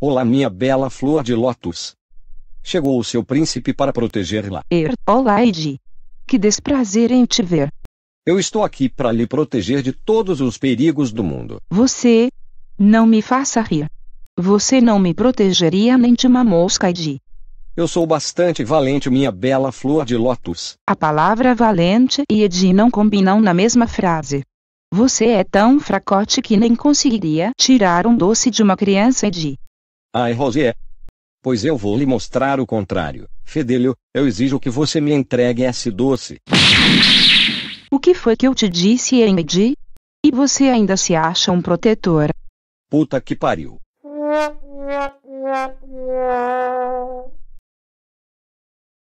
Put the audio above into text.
Olá, minha bela flor de lótus. Chegou o seu príncipe para protegê-la. Er, olá, Edi. Que desprazer em te ver. Eu estou aqui para lhe proteger de todos os perigos do mundo. Você. Não me faça rir. Você não me protegeria nem de uma mosca, Edi. Eu sou bastante valente, minha bela flor de lótus. A palavra valente e Edi não combinam na mesma frase. Você é tão fracote que nem conseguiria tirar um doce de uma criança, Edi. Ai Rosier. Pois eu vou lhe mostrar o contrário. Fedelho, eu exijo que você me entregue esse doce. O que foi que eu te disse, Andy? E você ainda se acha um protetor? Puta que pariu.